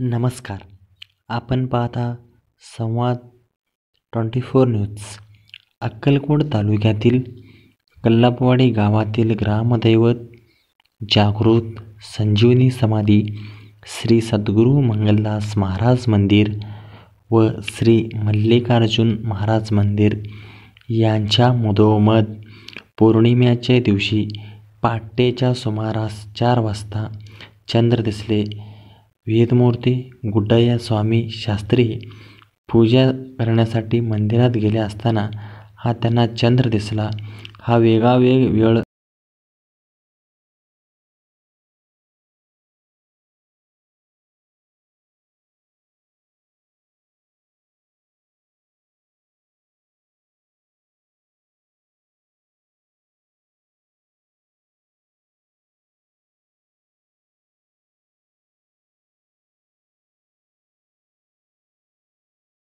नमस्कार आपण पाहता संवाद ट्वेंटी फोर न्यूज अक्कलकोट तालुक्यातील कल्लापवाडी गावातील ग्रामदैवत जागृत संजीवनी समाधी श्री सद्गुरू मंगलदास महाराज मंदिर व श्री मल्लिकार्जुन महाराज मंदिर यांच्या मधोमध पौर्णिमेच्या दिवशी पहाटेच्या सुमारास चार वाजता चंद्र दिसले वेदमूर्ती गुड्डाया स्वामी शास्त्री पूजा करण्यासाठी मंदिरात गेले असताना हा त्यांना चंद्र दिसला हा वेगावेग वेळ